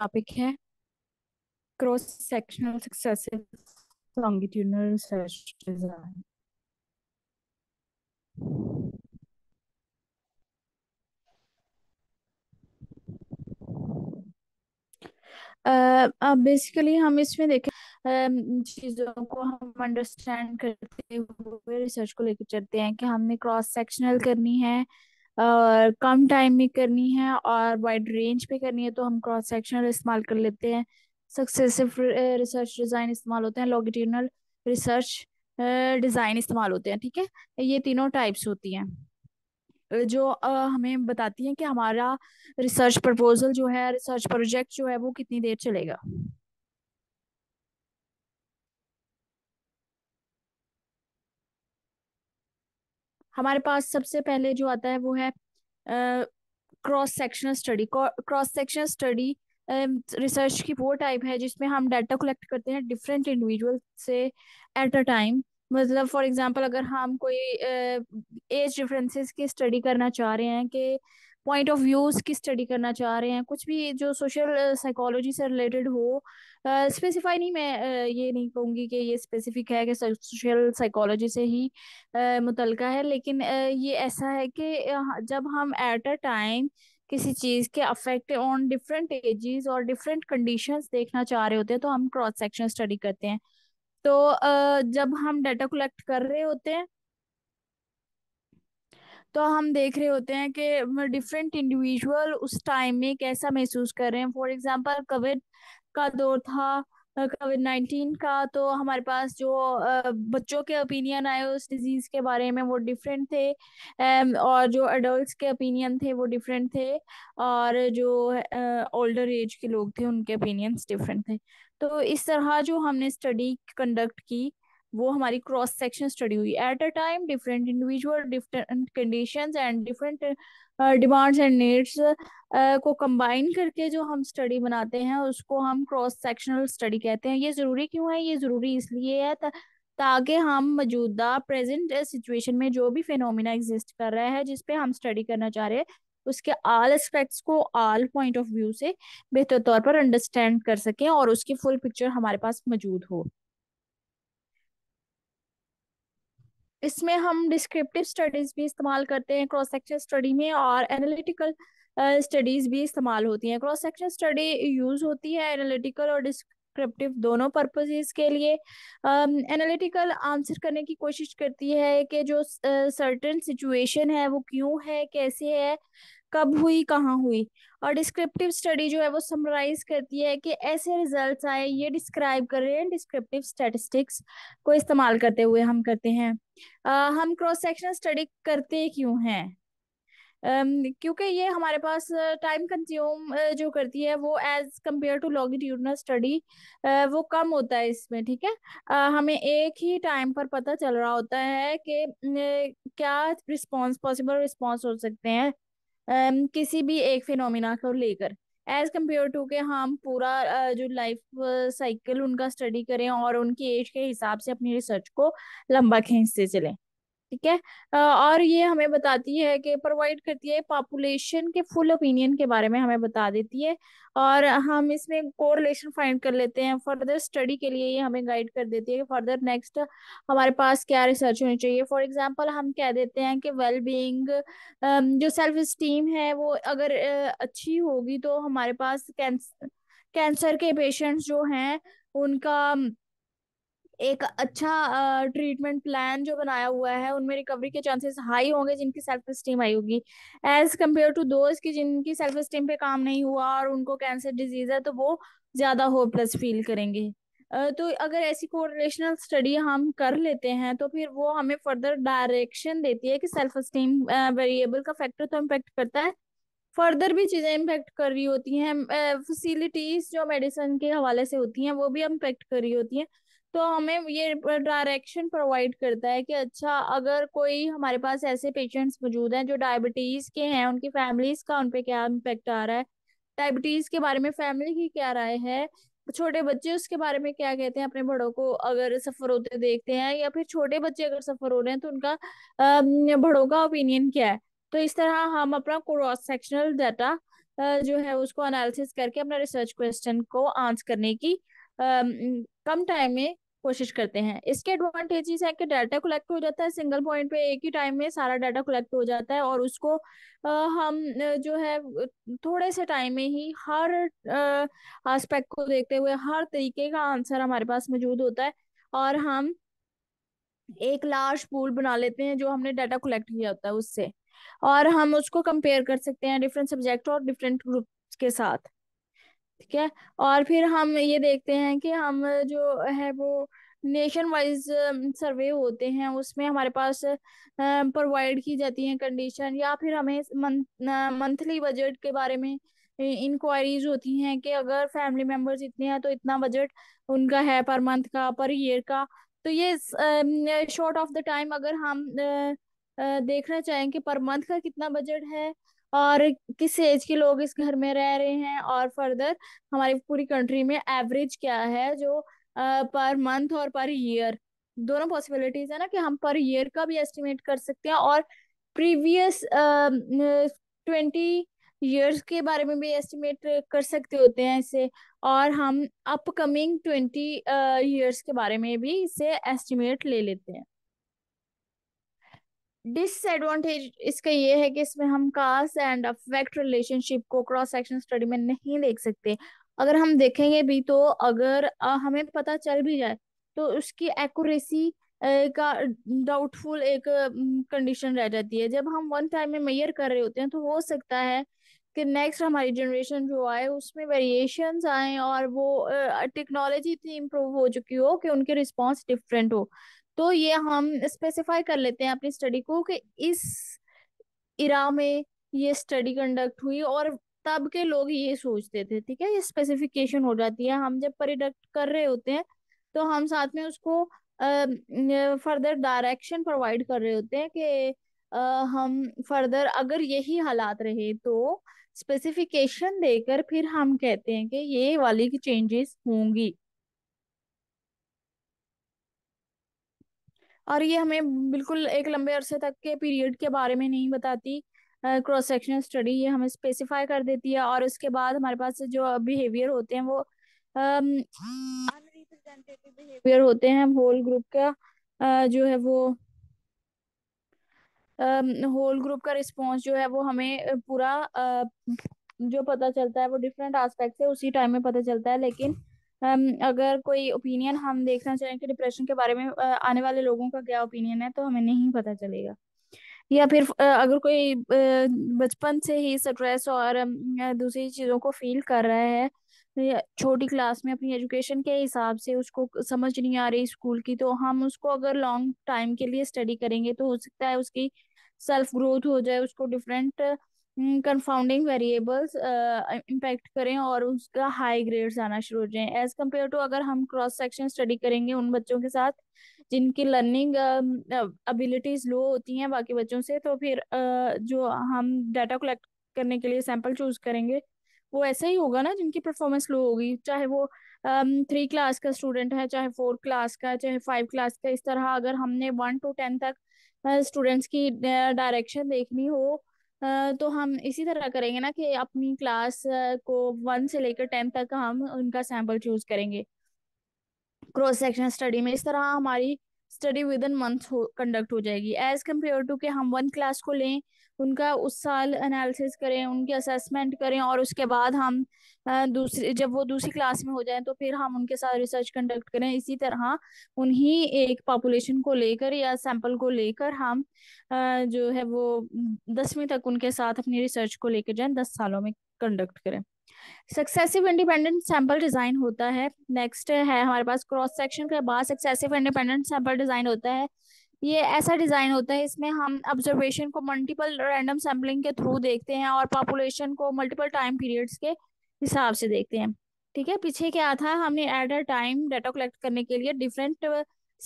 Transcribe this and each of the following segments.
topic है cross sectional successive longitudinal research design अब basically हम इसमें देखें um, चीज़ों को हम अंडरस्टैंड करते हुए रिसर्च को लेकर चलते हैं कि हमने क्रॉस सेक्शनल करनी है और कम टाइम में करनी है और वाइड रेंज पे करनी है तो हम क्रॉस सेक्शनल इस्तेमाल कर लेते हैं सक्सेसिव रिसर्च डिज़ाइन इस्तेमाल होते हैं लॉगिट्यूनल रिसर्च डिज़ाइन इस्तेमाल होते हैं ठीक है ये तीनों टाइप्स होती हैं जो हमें बताती हैं कि हमारा रिसर्च प्रपोजल जो है रिसर्च प्रोजेक्ट जो है वो कितनी देर चलेगा हमारे पास सबसे पहले जो आता है वो है cross sectional study cross sectional study research की वो टाइप है जिसमें हम डाटा कलेक्ट करते हैं डिफरेंट इंडिविजुअल से एट अ टाइम मतलब फॉर एग्जांपल अगर हम कोई एज uh, डिफरेंसेस की स्टडी करना चाह रहे हैं कि पॉइंट ऑफ व्यूज की स्टडी करना चाह रहे हैं कुछ भी जो सोशल साइकोलॉजी से रिलेटेड हो स्पेसिफाई नहीं मैं ये नहीं कहूँगी कि ये स्पेसिफिक है कि सोशल साइकोलॉजी से ही मुतल है लेकिन ये ऐसा है कि जब हम एट अ टाइम किसी चीज़ के अफेक्ट ऑन डिफरेंट एजेस और डिफरेंट कंडीशंस देखना चाह रहे होते हैं तो हम क्रॉस सेक्शन स्टडी करते हैं तो जब हम डाटा कलेक्ट कर रहे होते हैं तो हम देख रहे होते हैं कि डिफरेंट इंडिविजुअल उस टाइम में कैसा महसूस कर रहे हैं फॉर एग्जांपल कोविड का दौर था कोविड नाइन्टीन का तो हमारे पास जो बच्चों के ओपिनियन आए उस डिजीज़ के बारे में वो डिफरेंट थे और जो एडल्ट के ओपिनियन थे वो डिफरेंट थे और जो ओल्डर एज के लोग थे उनके ओपिनियंस डिफरेंट थे तो इस तरह जो हमने स्टडी कंडक्ट की वो हमारी क्रॉस सेक्शन स्टडी हुई at a time different individual different condition and different demands and needs को कंबाइन करके जो हम स्टडी बनाते हैं उसको हम क्रॉस सेक्शनल स्टडी कहते हैं ये ज़रूरी क्यों है ये ज़रूरी इसलिए है ता, ताकि हम मौजूदा प्रेजेंट सिचुएशन में जो भी फिनोमिना एग्जिस्ट कर रहा है जिसपे हम स्टडी करना चाह रहे हैं उसके आल एस्पेक्ट्स को आल पॉइंट ऑफ व्यू से बेहतर तौर पर अंडरस्टैंड कर सकें और उसकी फुल पिक्चर हमारे पास मौजूद हो इसमें हम डिस्क्रिप्टिव स्टडीज भी इस्तेमाल करते हैं क्रॉस सेक्शन स्टडी में और एनालिटिकल स्टडीज uh, भी इस्तेमाल होती हैं क्रॉस सेक्शन स्टडी यूज होती है एनालिटिकल और डिस्क्रिप्टिव दोनों पर्पजेज के लिए एनालिटिकल um, आंसर करने की कोशिश करती है कि जो सर्टन uh, सिचुएशन है वो क्यों है कैसे है कब हुई कहाँ हुई और डिस्क्रिप्टिव स्टडी जो है वो समराइज करती है कि ऐसे रिजल्ट्स आए ये डिस्क्राइब कर रहे हैं डिस्क्रिप्टिव स्टेटिस्टिक्स को इस्तेमाल करते हुए हम करते हैं आ, हम क्रॉस सेक्शनल स्टडी करते क्यों हैं क्योंकि ये हमारे पास टाइम कंज्यूम जो करती है वो as compare to longitudinal study वो कम होता है इसमें ठीक है हमें एक ही टाइम पर पता चल रहा होता है कि क्या रिस्पॉन्स पॉसिबल रिस्पॉन्स हो सकते हैं किसी भी एक फिनोमिना को लेकर एज कम्पेयर टू के हम पूरा जो लाइफ साइकिल उनका स्टडी करें और उनकी एज के हिसाब से अपनी रिसर्च को लंबा खींचते चलें ठीक है और ये हमें बताती है कि प्रोवाइड करती है पॉपुलेशन के फुल ओपिनियन के बारे में हमें बता देती है और हम इसमें कोरिलेशन फाइंड कर लेते हैं फर्दर स्टडी के लिए ये हमें गाइड कर देती है कि फर्दर नेक्स्ट हमारे पास क्या रिसर्च होनी चाहिए फॉर एग्जांपल हम कह देते हैं कि वेल बींग जो सेल्फ स्टीम है वो अगर अच्छी होगी तो हमारे पास कैंसर के पेशेंट्स जो हैं उनका एक अच्छा ट्रीटमेंट प्लान जो बनाया हुआ है उनमें रिकवरी के चांसेस हाई होंगे जिनकी सेल्फ स्टीम आई होगी एज कम्पेयर टू दोस्त की जिनकी सेल्फ स्टीम पे काम नहीं हुआ और उनको कैंसर डिजीज है तो वो ज्यादा होपलेस फील करेंगे तो अगर ऐसी कोरिलेशनल स्टडी हम कर लेते हैं तो फिर वो हमें फर्दर डायरेक्शन देती है कि सेल्फ स्टीम वेरिएबल का फैक्टर तो इम्पेक्ट करता है फर्दर भी चीज़ें इम्पेक्ट कर रही होती हैं फैसिलिटीज जो मेडिसिन के हवाले से होती हैं वो भी इम्पेक्ट कर रही होती हैं तो हमें ये डायरेक्शन प्रोवाइड करता है कि अच्छा अगर कोई हमारे पास ऐसे पेशेंट्स मौजूद हैं जो डायबिटीज़ के हैं उनकी फैमिलीज का उन पर क्या इम्पेक्ट आ रहा है डायबिटीज़ के बारे में फैमिली की क्या राय है छोटे बच्चे उसके बारे में क्या कहते हैं अपने बड़ों को अगर सफर होते देखते हैं या फिर छोटे बच्चे अगर सफर हो रहे हैं तो उनका बड़ों का ओपिनियन क्या है तो इस तरह हम अपना क्रॉस सेक्शनल डाटा जो है उसको एनालिसिस करके अपना रिसर्च क्वेश्चन को आंसर करने की कम टाइम में कोशिश करते हैं इसके एडवांटेजेस है कि डाटा कलेक्ट हो जाता है सिंगल पॉइंट पे एक ही टाइम में सारा डाटा कलेक्ट हो जाता है और उसको हम जो है थोड़े से टाइम में ही हर आस्पेक्ट को देखते हुए हर तरीके का आंसर हमारे पास मौजूद होता है और हम एक लार्ज पूल बना लेते हैं जो हमने डाटा कलेक्ट किया होता है उससे और हम उसको कंपेयर कर सकते हैं डिफरेंट सब्जेक्ट और डिफरेंट ग्रुप के साथ ठीक है और फिर हम ये देखते हैं कि हम जो है वो नेशन वाइज सर्वे होते हैं उसमें हमारे पास प्रोवाइड की जाती है कंडीशन या फिर हमें मंथली बजट के बारे में इंक्वायरीज होती हैं कि अगर फैमिली मेम्बर्स इतने हैं तो इतना बजट उनका है पर मंथ का पर ईयर का तो ये शॉर्ट ऑफ द टाइम अगर हम देखना चाहें कि पर मंथ का कितना बजट है और किस एज के लोग इस घर में रह रहे हैं और फर्दर हमारी पूरी कंट्री में एवरेज क्या है जो पर मंथ और पर ईयर दोनों पॉसिबिलिटीज है ना कि हम पर ईयर का भी एस्टिमेट कर सकते हैं और प्रीवियस ट्वेंटी ईयर्स के बारे में भी एस्टिमेट कर सकते होते हैं इसे और हम अपकमिंग ट्वेंटी ईयर्स के बारे में भी इसे एस्टिमेट ले लेते हैं डिसएडवांटेज इसका ये है कि इसमें हम कास एंड अफेक्ट रिलेशनशिप को क्रॉस सेक्शन स्टडी में नहीं देख सकते अगर हम देखेंगे भी तो अगर हमें पता चल भी जाए तो उसकी एक्यूरेसी का डाउटफुल एक कंडीशन रह जाती है जब हम वन टाइम में मेयर कर रहे होते हैं तो हो सकता है कि नेक्स्ट हमारी जनरेशन जो आए उसमें वेरिएशंस आए और वो टेक्नोलॉजी इतनी इम्प्रूव हो चुकी हो कि उनके रिस्पॉन्स डिफरेंट हो तो ये हम स्पेसिफाई कर लेते हैं अपनी स्टडी को कि इस इरा में ये स्टडी कंडक्ट हुई और तब के लोग ये सोचते थे ठीक है ये स्पेसिफिकेशन हो जाती है हम जब परिडक्ट कर रहे होते हैं तो हम साथ में उसको फर्दर डायरेक्शन प्रोवाइड कर रहे होते हैं कि आ, हम फर्दर अगर यही हालात रहे तो स्पेसिफिकेशन देकर फिर हम कहते हैं कि ये वाली की चेंजेस होंगी और ये हमें बिल्कुल एक लंबे अरसे तक के पीरियड के बारे में नहीं बताती क्रॉस सेक्शनल स्टडी ये हमें स्पेसिफाई कर देती है और उसके बाद हमारे पास जो बिहेवियर होते हैं वो अनरिप्रेजेंटेटिव बिहेवियर होते हैं होल ग्रुप का uh, जो है वो होल uh, ग्रुप का रिस्पॉन्स जो है वो हमें पूरा uh, जो पता चलता है वो डिफरेंट आस्पेक्ट से उसी टाइम में पता चलता है लेकिन अगर कोई ओपिनियन हम देखना चाहें कि डिप्रेशन के बारे में आने वाले लोगों का क्या ओपिनियन है तो हमें नहीं पता चलेगा या फिर अगर कोई बचपन से ही स्ट्रेस और दूसरी चीज़ों को फील कर रहा है तो छोटी क्लास में अपनी एजुकेशन के हिसाब से उसको समझ नहीं आ रही स्कूल की तो हम उसको अगर लॉन्ग टाइम के लिए स्टडी करेंगे तो हो सकता है उसकी सेल्फ ग्रोथ हो जाए उसको डिफरेंट कंफाउंडिंग वेरिएबल्स इम्पैक्ट करें और उसका हाई ग्रेड्स आना शुरू हो जाए एज कम्पेयर टू अगर हम क्रॉस सेक्शन स्टडी करेंगे उन बच्चों के साथ जिनकी लर्निंग एबिलिटीज लो होती हैं बाकी बच्चों से तो फिर uh, जो हम डाटा कलेक्ट करने के लिए सैंपल चूज करेंगे वो ऐसा ही होगा ना जिनकी परफॉर्मेंस लो होगी चाहे वो थ्री um, क्लास का स्टूडेंट है चाहे फोर क्लास का चाहे फाइव क्लास का इस तरह अगर हमने वन टू टेन तक स्टूडेंट्स uh, की डायरेक्शन देखनी हो तो हम इसी तरह करेंगे ना कि अपनी क्लास को वन से लेकर टेन तक हम उनका सैम्पल चूज करेंगे क्रॉस सेक्शन स्टडी में इस तरह हमारी study within month conduct हो जाएगी एज कम्पेयर टू के हम वन क्लास को लें उनका उस साल एनालिसिस करें उनके असेसमेंट करें और उसके बाद हम दूसरी जब वो दूसरी क्लास में हो जाए तो फिर हम उनके साथ रिसर्च कंडक्ट करें इसी तरह उन्हीं एक पॉपुलेशन को लेकर या सैंपल को लेकर हम जो है वो दसवीं तक उनके साथ अपनी रिसर्च को लेकर जाए दस सालों में कंडक्ट करें सक्सेसिव इंडिपेंडेंट सैंपल डिजाइन होता है नेक्स्ट है हमारे पास क्रॉस सेक्शन के बाद सक्सेसिव इंडिपेंडेंट सैंपल डिजाइन होता है ये ऐसा डिज़ाइन होता है इसमें हम ऑब्जर्वेशन को मल्टीपल रैंडम सैम्पलिंग के थ्रू देखते हैं और पॉपुलेशन को मल्टीपल टाइम पीरियड्स के हिसाब से देखते हैं ठीक है पीछे क्या था हमने at a time data collect करने के लिए डिफरेंट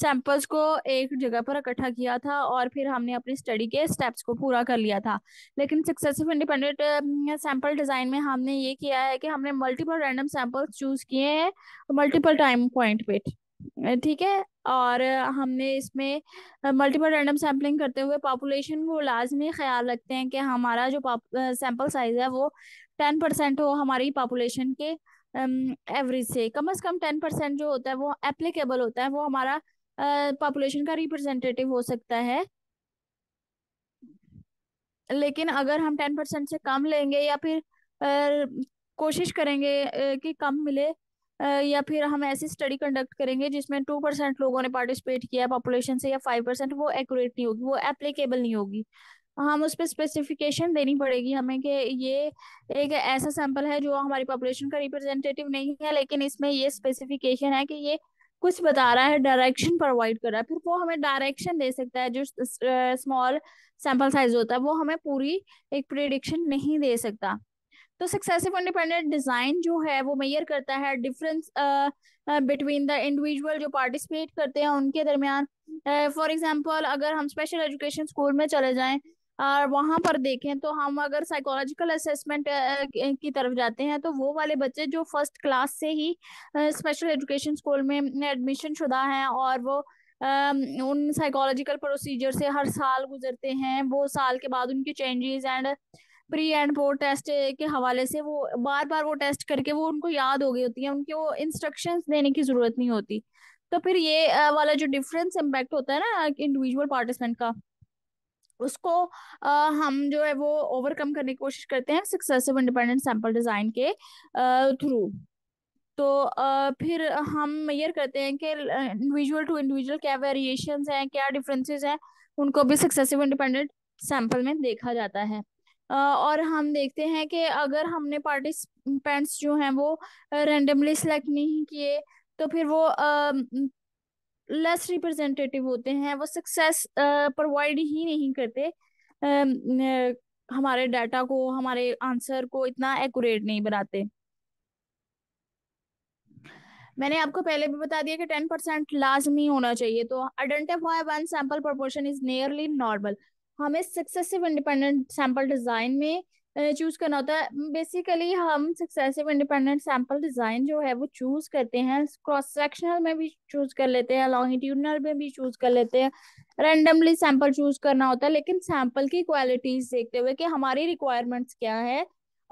सैंपल्स को एक जगह पर इकट्ठा किया था और फिर हमने अपनी स्टडी के स्टेप्स को पूरा कर लिया था लेकिन सक्सेसिव इंडिपेंडेंट सैंपल डिज़ाइन में हमने ये किया है कि हमने मल्टीपल रैंडम सैंपल्स चूज किए हैं मल्टीपल टाइम पॉइंट पे ठीक है और हमने इसमें मल्टीपल रैंडम सैम्पलिंग करते हुए पॉपुलेशन को लाजमी ख्याल रखते हैं कि हमारा जो सैम्पल साइज है वो टेन परसेंट हो हमारी पॉपुलेशन के एवरेज से कम अज कम टेन परसेंट जो होता है वो एप्लीकेबल होता है वो हमारा पॉपुलेशन का रिप्रेजेंटेटिव हो सकता है लेकिन अगर हम टेन परसेंट से कम लेंगे या फिर कोशिश करेंगे कि कम मिले या फिर हम ऐसी स्टडी कंडक्ट करेंगे जिसमें टू परसेंट लोगों ने पार्टिसिपेट किया है पॉपुलेशन से या फाइव परसेंट वो एक्यूरेट नहीं होगी वो एप्लीकेबल नहीं होगी हम उस पर स्पेसिफिकेशन देनी पड़ेगी हमें कि ये एक ऐसा सैंपल है जो हमारी पॉपुलेशन का रिप्रेजेंटेटिव नहीं है लेकिन इसमें ये स्पेसिफिकेशन है कि ये कुछ बता रहा है डायरेक्शन प्रोवाइड कर रहा है फिर वो हमें डायरेक्शन दे सकता है जो स्मॉल सैंपल साइज होता है वो हमें पूरी एक प्रिडिक्शन नहीं दे सकता तो सक्सेसिव इंडिपेंडेंट डिजाइन जो है वो मेयर करता है डिफरेंस बिटवीन द इंडिविजुअल जो पार्टिसिपेट करते हैं उनके दरमियान फॉर एग्जाम्पल अगर हम स्पेशल एजुकेशन स्कूल में चले जाएं और वहाँ पर देखें तो हम अगर साइकोलॉजिकल असेसमेंट की तरफ जाते हैं तो वो वाले बच्चे जो फर्स्ट क्लास से ही स्पेशल एजुकेशन स्कूल में एडमिशन शुदा हैं और वो उन साइकोलॉजिकल प्रोसीजर से हर साल गुजरते हैं वो साल के बाद उनके changes and pre and post test के हवाले से वो बार बार वो टेस्ट करके वो उनको याद हो गई होती है उनके वो इंस्ट्रक्शन देने की जरूरत नहीं होती तो फिर ये वाला जो डिफरेंस इम्पैक्ट होता है ना इंडिविजुअल पार्टिसिपेंट का उसको आ, हम जो है वो ओवरकम करने की कोशिश करते हैं सक्सेसिव इंडिपेंडेंट सैंपल डिजाइन के थ्रू तो आ, फिर हम मेयर करते हैं कि इंडिविजुअल टू इंडिविजुअल क्या वेरिएशंस हैं क्या डिफरेंसेस हैं उनको भी सक्सेसिव इंडिपेंडेंट सैंपल में देखा जाता है और हम देखते हैं कि अगर हमने पार्टिसिपेंट्स जो हैं वो रेंडमली सेलेक्ट नहीं किए तो फिर वो लेस रिप्रेजेंटेटिव होते हैं वो सक्सेस प्रोवाइड ही नहीं करते हमारे डाटा को हमारे आंसर को इतना एक्यूरेट नहीं बनाते मैंने आपको पहले भी बता दिया कि टेन परसेंट लाजमी होना चाहिए तो identify one sample proportion is nearly normal हमें सक्सेसिव इंडिपेंडेंट सैंपल डिज़ाइन में चूज करना होता है बेसिकली हम सक्सेसिव इंडिपेंडेंट सैंपल डिज़ाइन जो है वो चूज करते हैं क्रॉस सेक्शनल में भी चूज कर लेते हैं लॉन्गिट्यूडनल में भी चूज कर लेते हैं रैंडमली सैंपल चूज करना होता है लेकिन सैंपल की क्वालिटीज देखते हुए कि हमारी रिक्वायरमेंट्स क्या है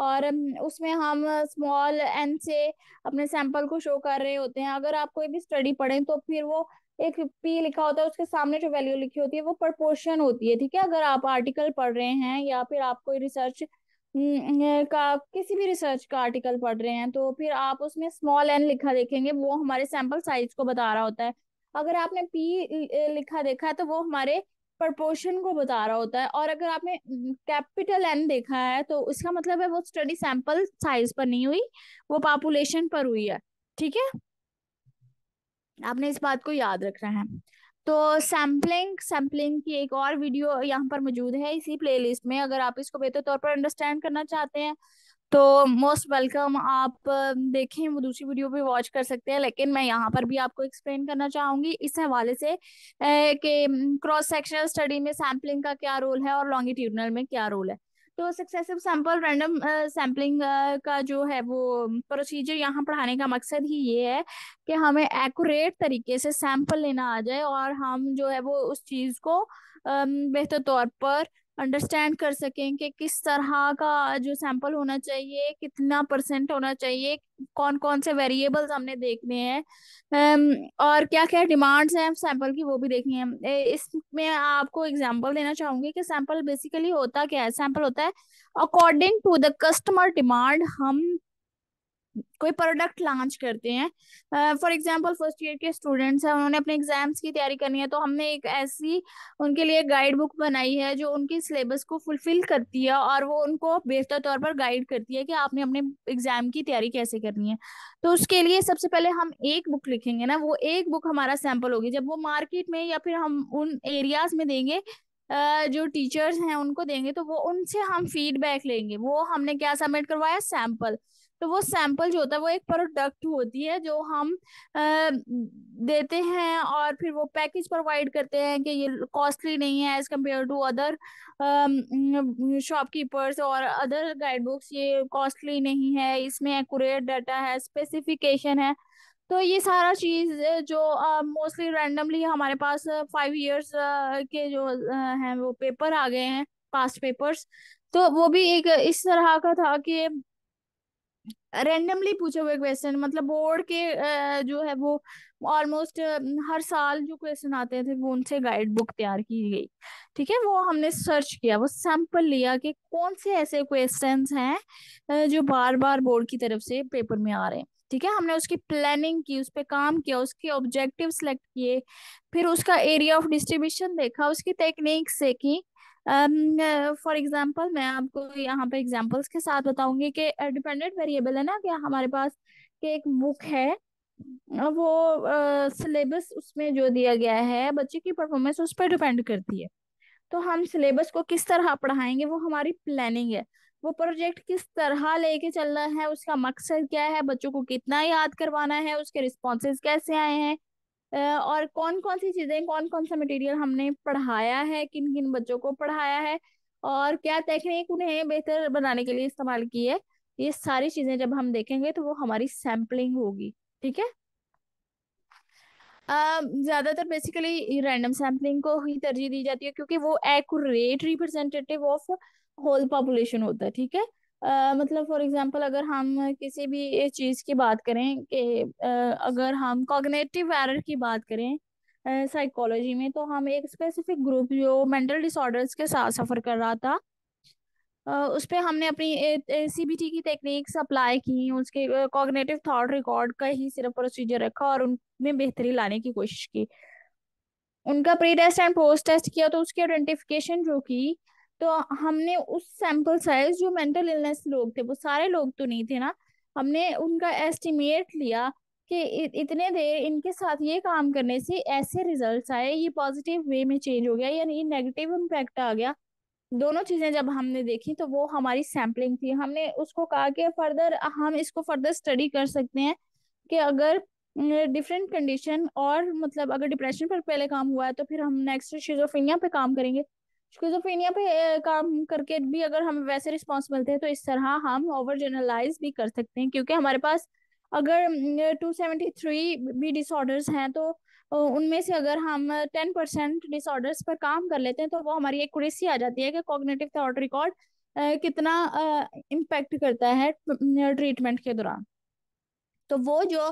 और उसमें हम स्मॉल एन से अपने सैंपल को शो कर रहे होते हैं अगर आप कोई भी स्टडी पढ़ें तो फिर वो एक पी लिखा होता है उसके सामने जो वैल्यू लिखी होती है वो प्रपोर्शन होती है ठीक है अगर आप आर्टिकल पढ़ रहे हैं या फिर आप कोई रिसर्च हम्म, का किसी भी रिसर्च का आर्टिकल पढ़ रहे हैं तो फिर आप उसमें स्मॉल एन लिखा देखेंगे वो हमारे सैंपल साइज को बता रहा होता है अगर आपने पी लिखा देखा है तो वो हमारे प्रपोर्शन को बता रहा होता है और अगर आपने कैपिटल हम्म, एन देखा है तो उसका मतलब है वो स्टडी सैंपल साइज पर नहीं हुई वो पॉपुलेशन पर हुई है ठीक है आपने इस बात को याद रखना है तो सैम्पलिंग सैम्पलिंग की एक और वीडियो यहाँ पर मौजूद है इसी प्लेलिस्ट में अगर आप इसको बेहतर तौर पर अंडरस्टैंड करना चाहते हैं तो मोस्ट वेलकम आप देखें वो दूसरी वीडियो भी वॉच कर सकते हैं लेकिन मैं यहाँ पर भी आपको एक्सप्लेन करना चाहूंगी इस हवाले से कि क्रॉस सेक्शनल स्टडी में सैम्पलिंग का क्या रोल है और लॉन्गिट्यूडनल में क्या रोल है तो सक्सेसिव सैंपल रैंडम सैम्पलिंग का जो है वो प्रोसीजर यहाँ पढ़ाने का मकसद ही ये है कि हमें एक्यूरेट तरीके से सैंपल लेना आ जाए और हम जो है वो उस चीज़ को बेहतर तौर पर अंडरस्टैंड कर सकें कि किस तरह का जो सैंपल होना चाहिए कितना परसेंट होना चाहिए कौन कौन से वेरिएबल्स हमने देखने हैं और क्या क्या डिमांड्स हैं सैंपल की वो भी देखनी है इसमें आपको एग्जांपल देना चाहूंगी कि सैंपल बेसिकली होता क्या है सैंपल होता है according to the customer demand हम कोई प्रोडक्ट लॉन्च करते हैं फॉर एग्जाम्पल फर्स्ट ईयर के स्टूडेंट्स हैं उन्होंने अपने एग्जाम्स की तैयारी करनी है तो हमने एक ऐसी उनके लिए गाइड बुक बनाई है जो उनके सिलेबस को फुलफिल करती है और वो उनको बेहतर तौर पर गाइड करती है कि आपने अपने एग्जाम की तैयारी कैसे करनी है तो उसके लिए सबसे पहले हम एक बुक लिखेंगे ना वो एक बुक हमारा सैंपल होगी जब वो मार्केट में या फिर हम उन एरियाज में देंगे जो टीचर्स हैं उनको देंगे तो वो उनसे हम फीडबैक लेंगे वो हमने क्या सबमिट करवाया सैंपल तो वो सैंपल जो होता है वो एक प्रोडक्ट होती है जो हम देते हैं और फिर वो पैकेज प्रोवाइड करते हैं कि ये कॉस्टली नहीं है as compare to other shopkeepers और अदर गाइड बुक्स ये कॉस्टली नहीं है इसमें एक्यूरेट डाटा है स्पेसिफिकेशन है तो ये सारा चीज़ जो मोस्टली uh, रैंडमली हमारे पास फाइव uh, इयर्स uh, के जो uh, हैं वो पेपर आ गए हैं पास्ट पेपर्स तो वो भी एक इस तरह का था कि रेंडमली पूछे हुए क्वेश्चन मतलब बोर्ड के जो है वो ऑलमोस्ट हर साल जो क्वेश्चन आते थे वो उनसे गाइड बुक तैयार की गई ठीक है वो हमने सर्च किया वो सैंपल लिया कि कौन से ऐसे क्वेश्चन हैं जो बार बार बोर्ड की तरफ से पेपर में आ रहे हैं ठीक है हमने उसकी प्लानिंग की उस पर काम किया उसके ऑब्जेक्टिव सेलेक्ट किए फिर उसका एरिया ऑफ डिस्ट्रीब्यूशन देखा उसकी टेक्निक्स देखी फॉर um, एग्जाम्पल uh, मैं आपको यहाँ पे एग्जाम्पल्स के साथ बताऊंगी कि डिपेंडेंट uh, वेरिएबल है ना कि हमारे पास कि एक बुक है वो सिलेबस uh, उसमें जो दिया गया है बच्चे की परफॉर्मेंस उस पर डिपेंड करती है तो हम सिलेबस को किस तरह पढ़ाएंगे वो हमारी प्लानिंग है वो प्रोजेक्ट किस तरह लेके चलना है उसका मकसद क्या है बच्चों को कितना याद करवाना है उसके रिस्पॉन्सेज कैसे आए हैं और कौन कौन सी चीजें कौन कौन सा मटेरियल हमने पढ़ाया है किन किन बच्चों को पढ़ाया है और क्या टेक्निक उन्हें बेहतर बनाने के लिए इस्तेमाल की है ये सारी चीजें जब हम देखेंगे तो वो हमारी सैम्पलिंग होगी ठीक है ज्यादातर बेसिकली रैंडम सैम्पलिंग को ही तरजीह दी जाती है क्योंकि वो accurate representative of whole population होता है ठीक है मतलब फॉर एग्जांपल अगर हम किसी भी चीज़ की बात करें कि uh, अगर हम कॉग्नेटिव एरर की बात करें साइकोलॉजी uh, में तो हम एक स्पेसिफिक ग्रुप जो मेंटल डिसऑर्डर्स के साथ सफ़र कर रहा था uh, उस पर हमने अपनी सी बी टी की टेक्निक्स अप्लाई की उसके कॉग्नेटिव थॉट रिकॉर्ड का ही सिर्फ प्रोसीजर रखा और उनमें बेहतरी लाने की कोशिश की उनका pre test and post test किया तो उसकी आइडेंटिफिकेशन जो की तो हमने उस सैंपल साइज जो मेंटल इलनेस लोग थे वो सारे लोग तो नहीं थे ना हमने उनका एस्टिमेट लिया कि इतने देर इनके साथ ये काम करने से ऐसे रिजल्ट्स आए ये पॉजिटिव वे में चेंज हो गया यानी नेगेटिव इम्पैक्ट आ गया दोनों चीज़ें जब हमने देखी तो वो हमारी सैम्पलिंग थी हमने उसको कहा कि फर्दर हम इसको फर्दर स्टडी कर सकते हैं कि अगर डिफरेंट कंडीशन और मतलब अगर डिप्रेशन पर पहले काम हुआ है तो फिर हम नेक्स्ट शिजोफिनिया पे काम करेंगे स्किजोफ्रेनिया पे काम करके भी अगर हम वैसे रिस्पॉन्स मिलते हैं तो इस तरह हम ओवर जनरलाइज भी कर सकते हैं क्योंकि हमारे पास अगर टू सेवेंटी थ्री भी डिसऑर्डर्स हैं तो उनमें से अगर हम टेन परसेंट डिसऑर्डर्स पर काम कर लेते हैं तो वो हमारी एक एक्यूरेसी आ जाती है कि कॉग्नेटिव थॉट रिकॉर्ड कितना इम्पेक्ट करता है ट्रीटमेंट के दौरान तो वो जो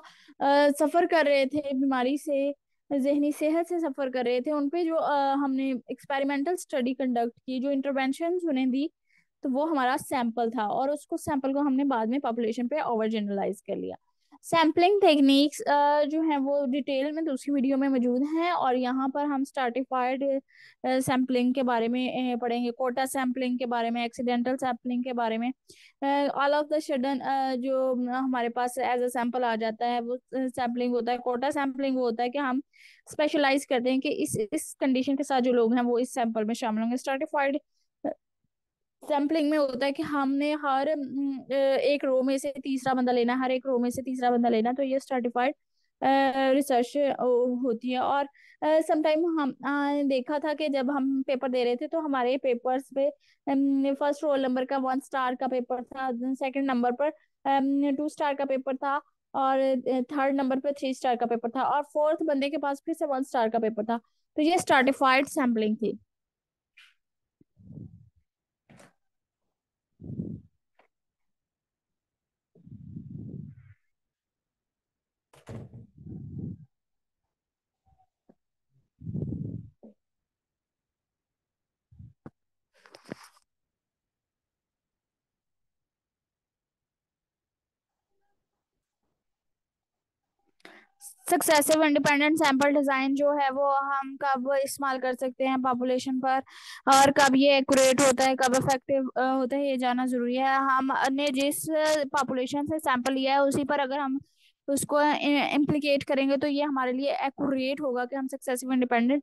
सफ़र कर रहे थे बीमारी से जहनी सेहत से सफ़र कर रहे थे उन पे जो आ, हमने एक्सपेरिमेंटल स्टडी कंडक्ट की जो इंटरवेंशन उन्हें दी तो वो हमारा सैंपल था और उसको सैंपल को हमने बाद में पॉपुलेशन पे ओवर जनरलाइज कर लिया सैम्पलिंग टेक्निक्स जो हैं वो डिटेल में दूसरी वीडियो में मौजूद हैं और यहाँ पर हम स्टार्टिफाइड सैम्पलिंग के बारे में पढ़ेंगे कोटा सैम्पलिंग के बारे में एक्सीडेंटल सैम्पलिंग के बारे में ऑल ऑफ द शडन जो हमारे पास एज अ सैम्पल आ जाता है वो सैम्पलिंग होता है कोटा सैम्पलिंग वो होता है कि हम स्पेशलाइज करते हैं कि इस इस कंडीशन के साथ जो लोग हैं वो इस सैम्पल में शामिल होंगे स्टार्टिफाइड सैम्पलिंग में होता है कि हमने हर एक रो में से तीसरा बंदा लेना हर एक रो में से तीसरा बंदा लेना तो ये सर्टिफाइड रिसर्च होती है और समटाइम हम देखा था कि जब हम पेपर दे रहे थे तो हमारे पेपर्स पे फर्स्ट रोल नंबर का वन स्टार का पेपर था सेकंड नंबर पर टू स्टार का पेपर था और थर्ड नंबर पर थ्री स्टार का पेपर था और फोर्थ बंदे के पास फिर से वन स्टार का पेपर था तो ये सर्टिफाइड सैम्पलिंग थी सक्सेसिव इंडिपेंडेंट सैंपल डिजाइन जो है वो हम कब इस्तेमाल कर सकते हैं पॉपुलेशन पर और कब ये एक्यूरेट होता है कब इफेक्टिव होता है ये जाना जरूरी है हमने जिस पॉपुलेशन से सैंपल लिया है उसी पर अगर हम उसको इम्प्लीकेट करेंगे तो ये हमारे लिए एक्यूरेट होगा कि हम सक्सेसिव इंडिपेंडेंट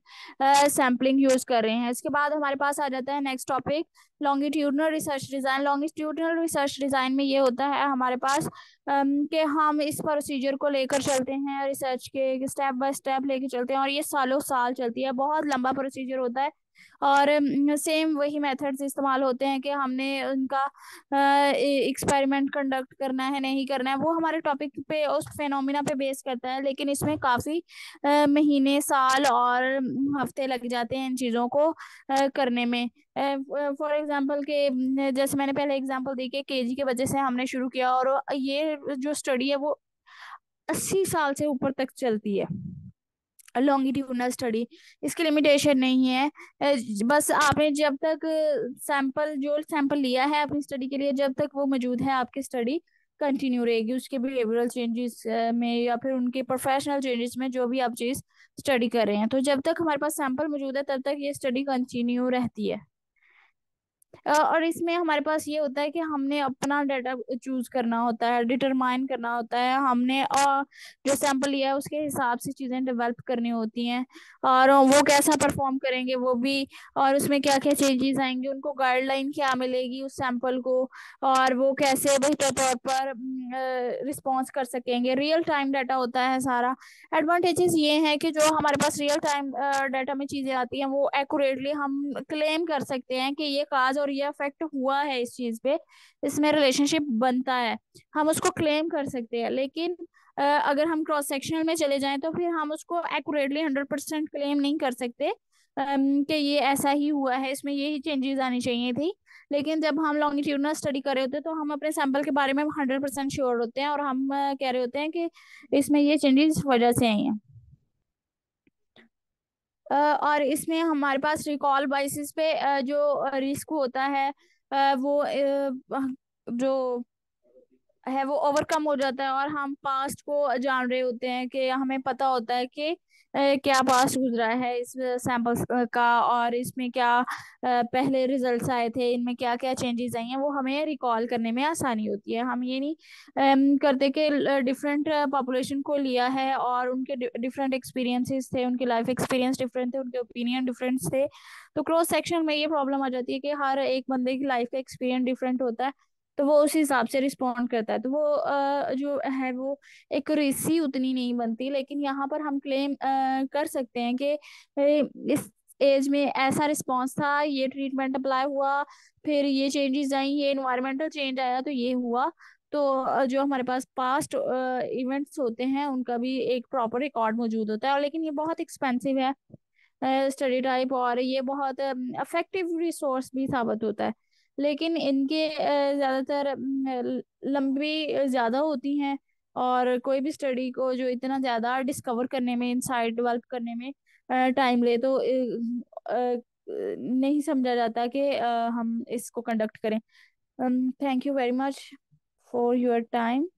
सैम्पलिंग यूज कर रहे हैं इसके बाद हमारे पास आ जाता है next topic longitudinal research design longitudinal research design में ये होता है हमारे पास कि हम इस प्रोसीजर को लेकर चलते हैं रिसर्च के स्टेप बाय स्टेप लेके चलते हैं और ये सालों साल चलती है बहुत लंबा प्रोसीजर होता है और सेम वही मेथड्स इस्तेमाल होते हैं कि हमने उनका एक्सपेरिमेंट कंडक्ट करना है नहीं करना है वो हमारे टॉपिक पे उस फेनोमिना पे बेस करता है लेकिन इसमें काफ़ी महीने साल और हफ्ते लग जाते हैं इन चीज़ों को करने में फॉर एग्जाम्पल के जैसे मैंने पहले एग्जाम्पल दी कि के जी के वजह से हमने शुरू किया और ये जो स्टडी है वो अस्सी साल से ऊपर तक चलती है लॉन्गिट्यूडनल स्टडी इसकी लिमिटेशन नहीं है बस आपने जब तक सैंपल जो सैंपल लिया है अपनी स्टडी के लिए जब तक वो मौजूद है आपकी स्टडी कंटिन्यू रहेगी उसके बिहेवियरल चेंजेस में या फिर उनके प्रोफेशनल चेंजेस में जो भी आप चीज़ स्टडी कर रहे हैं तो जब तक हमारे पास सैंपल मौजूद है तब तक ये स्टडी कंटिन्यू रहती है और इसमें हमारे पास ये होता है कि हमने अपना डाटा चूज करना होता है डिटरमाइन करना होता है हमने और जो सैंपल लिया है उसके हिसाब से चीज़ें डेवलप करनी होती हैं और वो कैसा परफॉर्म करेंगे वो भी और उसमें क्या क्या चेंजेस आएंगे उनको गाइडलाइन क्या मिलेगी उस सैंपल को और वो कैसे बेहतर तौर पर रिस्पॉन्स कर सकेंगे रियल टाइम डाटा होता है सारा एडवांटेजेस ये हैं कि जो हमारे पास रियल टाइम डाटा में चीज़ें आती हैं वो एक्यूरेटली हम क्लेम कर सकते हैं कि ये काज और ये अफेक्ट हुआ है इस चीज पे इसमें रिलेशनशिप बनता है हम उसको क्लेम कर सकते हैं लेकिन अगर हम क्रॉस सेक्शनल में चले जाएं तो फिर हम उसको एक्यूरेटली हंड्रेड परसेंट क्लेम नहीं कर सकते कि ये ऐसा ही हुआ है इसमें यही चेंजेस आनी चाहिए थी लेकिन जब हम लॉन्गिट्यूडनल स्टडी कर रहे होते हैं तो हम अपने सैंपल के बारे में हंड्रेड परसेंट श्योर होते हैं और हम कह रहे होते हैं कि इसमें ये चेंजेस वजह से आई हैं और इसमें हमारे पास रिकॉल बाइसिस पे जो रिस्क होता है वो जो है वो ओवरकम हो जाता है और हम पास्ट को जान रहे होते हैं कि हमें पता होता है कि क्या पास गुजरा है इस सैंपल्स का और इसमें क्या पहले रिजल्ट्स आए थे इनमें क्या क्या चेंजेस आई हैं वो हमें रिकॉल करने में आसानी होती है हम ये नहीं करते कि डिफरेंट पॉपुलेशन को लिया है और उनके डिफरेंट एक्सपीरियंसेस थे उनके लाइफ एक्सपीरियंस डिफरेंट थे उनके ओपिनियन डिफरेंट थे तो क्रॉस सेक्शन में ये प्रॉब्लम आ जाती है कि हर एक बंदे की लाइफ का एक्सपीरियंस डिफरेंट होता है तो वो उस हिसाब से रिस्पॉन्ड करता है तो वो जो है वो एक रेसी उतनी नहीं बनती लेकिन यहाँ पर हम क्लेम कर सकते हैं कि इस एज में ऐसा रिस्पॉन्स था ये ट्रीटमेंट अप्लाई हुआ फिर ये चेंजेस आई ये इन्वायरमेंटल चेंज आया तो ये हुआ तो जो हमारे पास पास्ट इवेंट्स होते हैं उनका भी एक प्रॉपर रिकॉर्ड मौजूद होता है और लेकिन ये बहुत एक्सपेंसिव है स्टडी टाइप और ये बहुत इफेक्टिव रिसोर्स भी साबित होता है लेकिन इनके ज़्यादातर लंबी ज़्यादा होती हैं और कोई भी स्टडी को जो इतना ज़्यादा डिस्कवर करने में इनसाइड डेवलप करने में टाइम ले तो नहीं समझा जाता कि हम इसको कंडक्ट करें thank you very much for your time